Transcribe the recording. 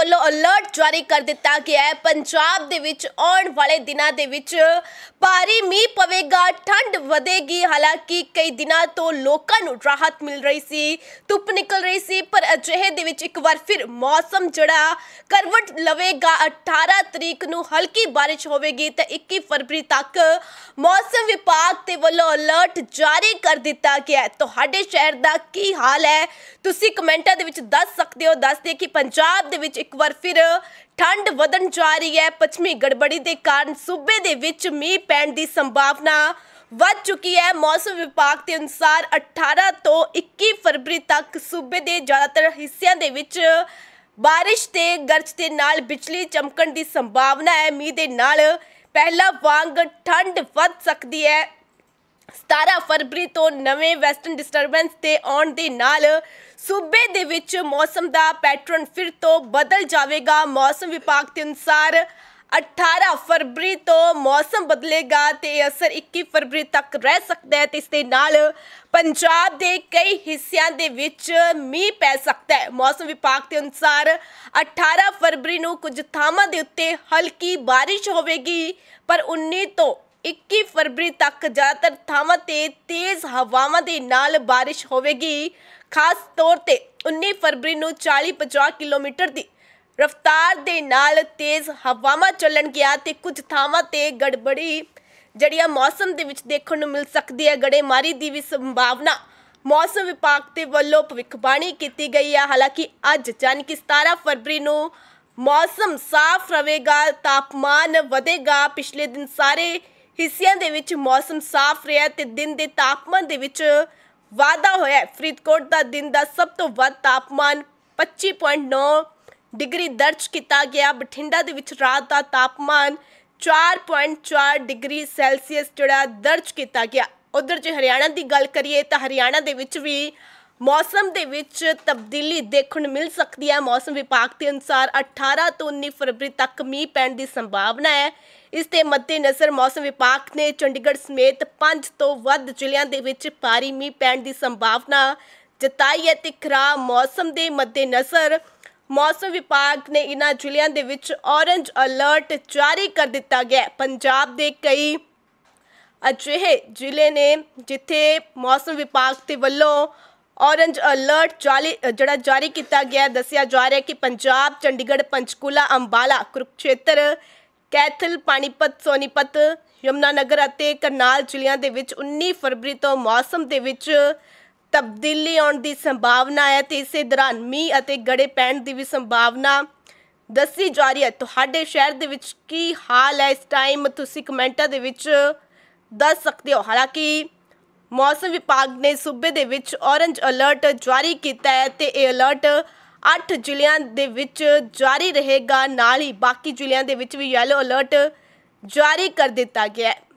ਵੱਲੋਂ ਅਲਰਟ ਜਾਰੀ ਕਰ ਦਿੱਤਾ ਗਿਆ ਹੈ ਪੰਜਾਬ ਦੇ ਵਿੱਚ ਆਉਣ ਵਾਲੇ ਦਿਨਾਂ ਦੇ ਵਿੱਚ ਭਾਰੀ ਮੀਂਹ ਪਵੇ ਵਧੇਗੀ ਹਾਲਾਂਕਿ ਕਈ ਦਿਨਾਂ ਤੋਂ ਲੋਕਾਂ ਨੂੰ ਰਾਹਤ ਮਿਲ ਰਹੀ ਸੀ ਧੁੱਪ ਨਿਕਲ ਰਹੀ ਸੀ ਪਰ ਅਜਿਹੇ ਦੇ ਵਿੱਚ ਇੱਕ ਵਾਰ ਫਿਰ ਮੌਸਮ ਜਿਹੜਾ ਕਰਵਟ ਲਵੇਗਾ 18 ਤਰੀਕ ਨੂੰ ਹਲਕੀ بارش ਹੋਵੇਗੀ ਤੇ 21 ਫਰਵਰੀ ਤੱਕ ਮੌਸਮ ਵਿਭਾਗ ਤੇ ਵੱਲੋਂ ਅਲਰਟ ਜਾਰੀ ਕਰ ਦਿੱਤਾ ਗਿਆ ਤੁਹਾਡੇ ਸ਼ਹਿਰ ਦਾ ਕੀ ਹਾਲ ਹੈ ਤੁਸੀਂ ਕਮੈਂਟਾਂ ਦੇ ਵਿੱਚ ਦੱਸ ਸਕਦੇ ਹੋ ਦੱਸ ਦੇ ਕਿ ਪੰਜਾਬ ਦੇ ਵਿੱਚ ਇੱਕ ਵਾਰ ਫਿਰ ਠੰਡ ਵਧਣ ਜਾ ਰਹੀ ਹੈ ਪੱਛਮੀ ਗੜਬੜੀ ਦੇ ਕਾਰਨ ਸੂਬੇ ਦੇ ਵਿੱਚ ਮੀਂਹ ਪੈਣ ਦੀ ਸੰਭਾਵਨਾ ਵੱਧ ਚੁੱਕੀ ਹੈ ਮੌਸਮ ਵਿਭਾਗ ਦੇ ਅਨੁਸਾਰ 18 ਤੋਂ 21 ਫਰਵਰੀ ਤੱਕ ਸੂਬੇ ਦੇ ਜ਼ਿਆਦਾਤਰ ਹਿੱਸਿਆਂ ਦੇ ਵਿੱਚ ਬਾਰਿਸ਼ ਤੇ ਗਰਜ ਦੇ ਨਾਲ ਬਿਜਲੀ ਚਮਕਣ ਦੀ ਸੰਭਾਵਨਾ ਹੈ ਮੀਂਹ ਦੇ ਨਾਲ ਪਹਿਲਾ ਵਾਂਗ ਠੰਡ ਵੱਧ ਸਕਦੀ ਹੈ 17 ਫਰਵਰੀ ਤੋਂ ਨਵੇਂ ਵੈਸਟਰਨ ਡਿਸਟਰਬੈਂਸ ਤੇ ਆਉਣ ਦੇ ਨਾਲ ਸੂਬੇ ਦੇ ਵਿੱਚ ਮੌਸਮ ਦਾ ਪੈਟਰਨ ਫਿਰ ਤੋਂ ਬਦਲ ਜਾਵੇਗਾ ਮੌਸਮ ਵਿਭਾਗ ਦੇ ਅਨੁਸਾਰ 18 ਫਰਵਰੀ ਤੋਂ ਮੌਸਮ ਬਦਲੇਗਾ ਤੇ ਅਸਰ 21 ਫਰਵਰੀ ਤੱਕ ਰਹਿ ਸਕਦਾ ਹੈ ਤੇ ਇਸ ਦੇ ਨਾਲ ਪੰਜਾਬ ਦੇ ਕਈ ਹਿੱਸਿਆਂ ਦੇ ਵਿੱਚ ਮੀਂਹ ਪੈ ਸਕਦਾ ਹੈ ਮੌਸਮ ਵਿਭਾਗ ਦੇ ਅਨੁਸਾਰ 18 ਫਰਵਰੀ ਨੂੰ ਕੁਝ ਥਾਵਾਂ ਦੇ ਉੱਤੇ ਹਲਕੀ بارش ਹੋਵੇਗੀ ਪਰ 19 ਤੋਂ 21 ਫਰਵਰੀ ਤੱਕ ਜ਼ਿਆਦਾਤਰ ਥਾਵਾਂ ਤੇ ਤੇਜ਼ ਹਵਾਵਾਂ ਦੇ ਨਾਲ بارش ਹੋਵੇਗੀ ਖਾਸ ਤੌਰ ਤੇ 19 ਫਰਵਰੀ ਨੂੰ 40-50 ਕਿਲੋਮੀਟਰ ਦੀ ਰਫ਼ਤਾਰ ਦੇ ਨਾਲ ਤੇਜ਼ ਹਵਾਵਾਂ ਚੱਲਣ ਗਿਆ ਤੇ ਕੁਝ ਥਾਵਾਂ ਤੇ ਗੜਬੜੀ ਜਿਹੜੀਆਂ ਮੌਸਮ ਦੇ ਵਿੱਚ ਦੇਖਣ ਨੂੰ ਮਿਲ ਸਕਦੀ ਹੈ ਗੜੇਮਾਰੀ ਦੀ ਵੀ ਸੰਭਾਵਨਾ ਮੌਸਮ ਵਿਭਾਗ ਦੇ ਵੱਲੋਂ ਭਵਿੱਖਬਾਣੀ ਕੀਤੀ ਗਈ ਹੈ ਹਾਲਾਂਕਿ ਅੱਜ ਜਾਨੀ ਕਿ 17 ਫਰਵਰੀ ਨੂੰ ਮੌਸਮ ਸਾਫ਼ ਰਹੇਗਾ ਤਾਪਮਾਨ ਵਧੇਗਾ ਪਿਛਲੇ ਦਿਨ ਸਾਰੇ ਹਿੱਸਿਆਂ ਦੇ ਵਿੱਚ ਮੌਸਮ ਸਾਫ਼ ਰਿਹਾ ਤੇ ਦਿਨ ਦੇ ਤਾਪਮਾਨ ਦੇ ਵਿੱਚ ਵਾਧਾ ਹੋਇਆ ਫਰੀਦਕੋਟ ਦਾ ਦਿਨ ਦਾ ਸਭ ਤੋਂ ਵੱਧ ਤਾਪਮਾਨ 25.9 ਡਿਗਰੀ ਦਰਜ ਕੀਤਾ ਗਿਆ ਬਠਿੰਡਾ ਦੇ ਵਿੱਚ ਰਾਤ ਦਾ ਤਾਪਮਾਨ 4.4 ਡਿਗਰੀ ਸੈਲਸੀਅਸ ਜਿਹੜਾ ਦਰਜ ਕੀਤਾ ਗਿਆ ਉਧਰ ਜੇ ਹਰਿਆਣਾ ਦੀ ਗੱਲ ਕਰੀਏ ਤਾਂ ਹਰਿਆਣਾ ਦੇ ਵਿੱਚ ਵੀ ਮੌਸਮ ਦੇ ਵਿੱਚ ਤਬਦੀਲੀ ਦੇਖਣ ਮਿਲ ਸਕਦੀ ਹੈ ਮੌਸਮ ਵਿਭਾਗ ਦੇ ਅਨੁਸਾਰ 18 ਤੋਂ 19 ਫਰਵਰੀ ਤੱਕ ਮੀਂਹ ਪੈਣ ਦੀ ਸੰਭਾਵਨਾ ਹੈ ਇਸ ਦੇ ਮੱਦੇਨਜ਼ਰ ਮੌਸਮ ਵਿਭਾਗ ਨੇ ਚੰਡੀਗੜ੍ਹ ਸਮੇਤ 5 ਤੋਂ ਵੱਧ ਜ਼ਿਲ੍ਹਿਆਂ ਦੇ ਵਿੱਚ ਭਾਰੀ ਮੀਂਹ ਪੈਣ ਦੀ ਸੰਭਾਵਨਾ ਜਤਾਈ ਹੈ ਤੇ ਖਰਾ ਮੌਸਮ ਦੇ ਮੱਦੇਨਜ਼ਰ ਮੌਸਮ ਵਿਭਾਗ ਨੇ ਇਨ੍ਹਾਂ ਜ਼ਿਲ੍ਹਿਆਂ ਦੇ ਵਿੱਚ ਔਰੇਂਜ ਅਲਰਟ ਜਾਰੀ ਕਰ ਦਿੱਤਾ ਗਿਆ ਪੰਜਾਬ ਦੇ ਕਈ ਅਜਿਹੇ ਜ਼ਿਲ੍ਹੇ ਨੇ ਜਿੱਥੇ ਮੌਸਮ ਵਿਭਾਗ ਦੇ ਵੱਲੋਂ ਔਰੇਂਜ ਅਲਰਟ ਜਿਹੜਾ ਜਾਰੀ ਕੀਤਾ ਗਿਆ ਦੱਸਿਆ ਜਾ ਰਿਹਾ ਕਿ ਪੰਜਾਬ ਚੰਡੀਗੜ੍ਹ ਪੰਚਕੂਲਾ ਅੰਬਾਲਾ ਕੁਰੂਕਸ਼ੇਤਰ ਕੈਥਲ ਪਾਣੀਪਤ ਸੋਨੀਪਤ ਯਮਨਾ ਨਗਰ ਅਤੇ ਕਰਨਾਲ ਜ਼ਿਲ੍ਹਿਆਂ ਦੇ ਵਿੱਚ 19 ਫਰਵਰੀ ਤੋਂ ਮੌਸਮ ਦੇ ਵਿੱਚ ਤਬਦੀਲੀ ਆਉਣ ਦੀ ਸੰਭਾਵਨਾ ਹੈ ਤੇ ਇਸੇ ਦੌਰਾਨ ਮੀ ਅਤੇ ਗੜੇ ਪੈਣ ਦੀ ਵੀ ਸੰਭਾਵਨਾ ਦੱਸੀ ਜਾ ਰਹੀ ਹੈ ਤੁਹਾਡੇ ਸ਼ਹਿਰ ਦੇ ਵਿੱਚ ਕੀ ਹਾਲ ਹੈ ਇਸ ਟਾਈਮ ਤੁਸੀਂ ਕਮੈਂਟਾਂ ਦੇ ਵਿੱਚ ਦੱਸ ਸਕਦੇ ਹੋ ਹਾਲਾਂਕਿ ਮੌਸਮ ਵਿਭਾਗ ਨੇ ਸੂਬੇ ਦੇ ਵਿੱਚ ਔਰੰਜ ਅਲਰਟ ਜਾਰੀ ਕੀਤਾ ਹੈ ਤੇ ਇਹ ਅਲਰਟ 8 ਜ਼ਿਲ੍ਹਿਆਂ ਦੇ ਵਿੱਚ ਜਾਰੀ ਰਹੇਗਾ ਨਾਲ ਹੀ ਬਾਕੀ ਜ਼ਿਲ੍ਹਿਆਂ ਦੇ ਵਿੱਚ ਵੀ ਯੈਲੋ ਅਲਰਟ ਜਾਰੀ ਕਰ ਦਿੱਤਾ ਗਿਆ ਹੈ